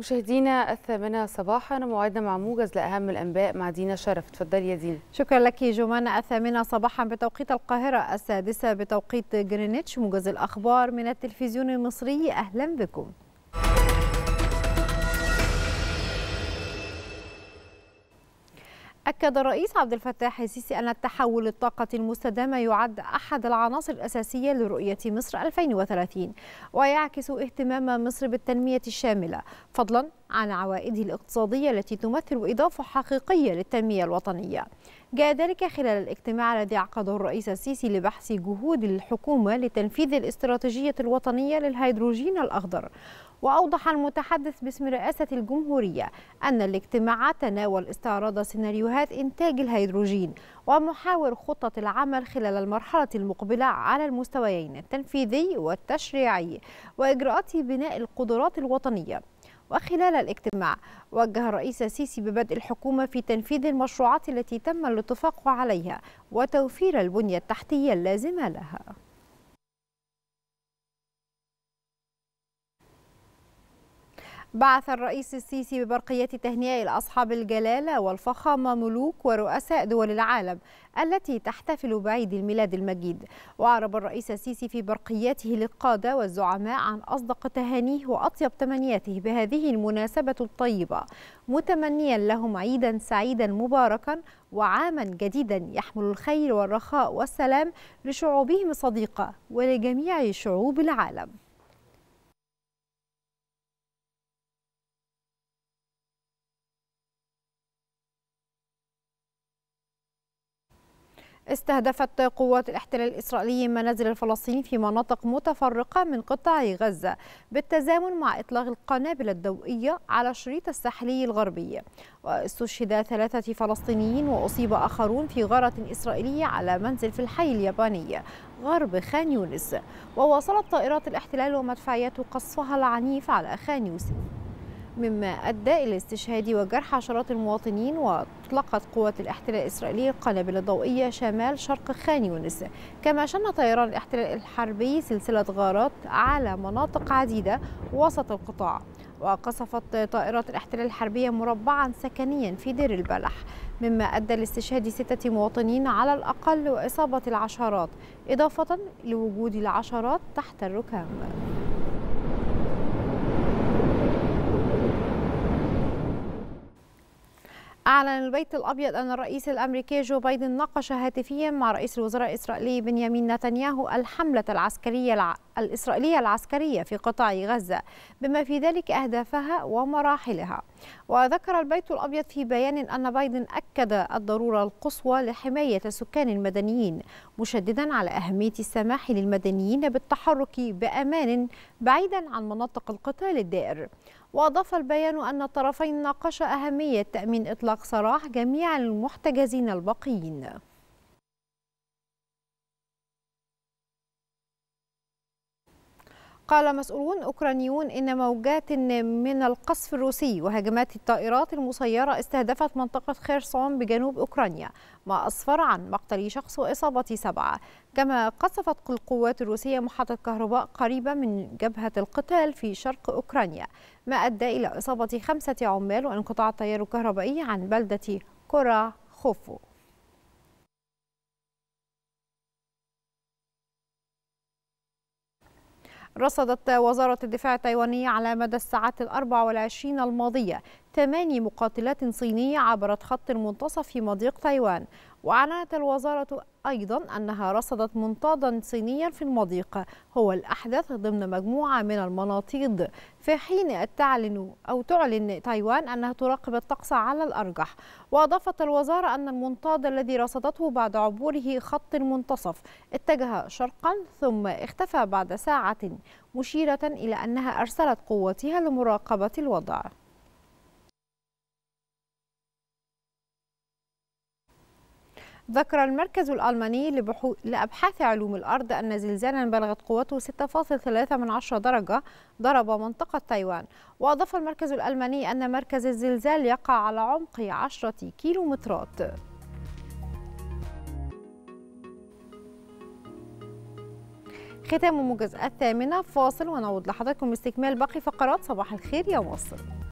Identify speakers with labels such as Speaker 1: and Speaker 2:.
Speaker 1: مشاهدينا الثامنة صباحا موعدنا مع موجز لأهم الأنباء مع دينا شرف تفضلي يا دينا شكرا لك جمانة الثامنة صباحا بتوقيت القاهرة السادسة بتوقيت جرينتش موجز الأخبار من التلفزيون المصري أهلا بكم أكد الرئيس عبد الفتاح السيسي أن التحول للطاقة المستدامة يعد أحد العناصر الأساسية لرؤية مصر 2030 ويعكس اهتمام مصر بالتنمية الشاملة فضلا عن عوائده الاقتصادية التي تمثل إضافة حقيقية للتنمية الوطنية جاء ذلك خلال الاجتماع الذي عقده الرئيس السيسي لبحث جهود الحكومة لتنفيذ الاستراتيجية الوطنية للهيدروجين الأخضر وأوضح المتحدث باسم رئاسة الجمهورية أن الاجتماع تناول استعراض سيناريوهات إنتاج الهيدروجين ومحاور خطة العمل خلال المرحلة المقبلة على المستويين التنفيذي والتشريعي وإجراءات بناء القدرات الوطنية وخلال الاجتماع وجه الرئيس السيسي ببدء الحكومة في تنفيذ المشروعات التي تم الاتفاق عليها وتوفير البنية التحتية اللازمة لها بعث الرئيس السيسي ببرقية تهنئة إلى أصحاب الجلالة والفخامة ملوك ورؤساء دول العالم التي تحتفل بعيد الميلاد المجيد وأعرب الرئيس السيسي في برقيته للقادة والزعماء عن أصدق تهانيه وأطيب تمنياته بهذه المناسبة الطيبة متمنيا لهم عيدا سعيدا مباركا وعاما جديدا يحمل الخير والرخاء والسلام لشعوبهم الصديقة ولجميع شعوب العالم استهدفت قوات الاحتلال الإسرائيلي منازل الفلسطينيين في مناطق متفرقة من قطاع غزة بالتزامن مع إطلاق القنابل الضوئية على الشريط الساحلي الغربي واستشهد ثلاثة فلسطينيين وأصيب آخرون في غارة إسرائيلية على منزل في الحي الياباني غرب خان يونس وواصلت طائرات الاحتلال ومدفعيات قصفها العنيف على خان يونس مما أدى إلى استشهاد وجرح عشرات المواطنين وأطلقت قوات الاحتلال الإسرائيلي القنابل الضوئية شمال شرق خان يونس كما شن طيران الاحتلال الحربي سلسلة غارات على مناطق عديدة وسط القطاع وقصفت طائرات الاحتلال الحربية مربعا سكنيا في دير البلح مما أدى لاستشهاد ستة مواطنين على الأقل وإصابة العشرات إضافة لوجود العشرات تحت الركام أعلن البيت الأبيض أن الرئيس الأمريكي جو بايدن ناقش هاتفيا مع رئيس الوزراء الإسرائيلي بنيامين نتنياهو الحملة العسكرية الإسرائيلية العسكرية في قطاع غزة بما في ذلك أهدافها ومراحلها وذكر البيت الأبيض في بيان أن بايدن أكد الضرورة القصوى لحماية السكان المدنيين مشددا على أهمية السماح للمدنيين بالتحرك بأمان بعيدا عن مناطق القتال الدائر وأضاف البيان أن الطرفين ناقشا أهمية تأمين إطلاق سراح جميع المحتجزين الباقيين قال مسؤولون أوكرانيون إن موجات من القصف الروسي وهجمات الطائرات المسيرة استهدفت منطقة خيرسون بجنوب أوكرانيا ما أسفر عن مقتل شخص وإصابة سبعة كما قصفت القوات الروسية محطة كهرباء قريبة من جبهة القتال في شرق أوكرانيا ما أدى إلى إصابة خمسة عمال وانقطاع التيار الكهربائي عن بلدة كورا خوفو رصدت وزارة الدفاع التايوانية على مدى الساعات الأربع والعشرين الماضية ثماني مقاتلات صينية عبرت خط المنتصف في مضيق تايوان وأعلنت الوزارة أيضا أنها رصدت منطادا صينيا في المضيق هو الأحدث ضمن مجموعة من المناطيد في حين تعلن أو تعلن تايوان أنها تراقب الطقس على الأرجح وأضافت الوزارة أن المنطاد الذي رصدته بعد عبوره خط المنتصف اتجه شرقا ثم اختفى بعد ساعة مشيرة إلى أنها أرسلت قوتها لمراقبة الوضع ذكر المركز الألماني لبحو... لأبحاث علوم الأرض أن زلزالا بلغت قوته 6.3 من عشرة درجة ضرب منطقة تايوان وأضاف المركز الألماني أن مركز الزلزال يقع على عمق 10 كيلومترات ختام موجز الثامنة فاصل ونعود لحضراتكم باستكمال باقي فقرات صباح الخير يا مصر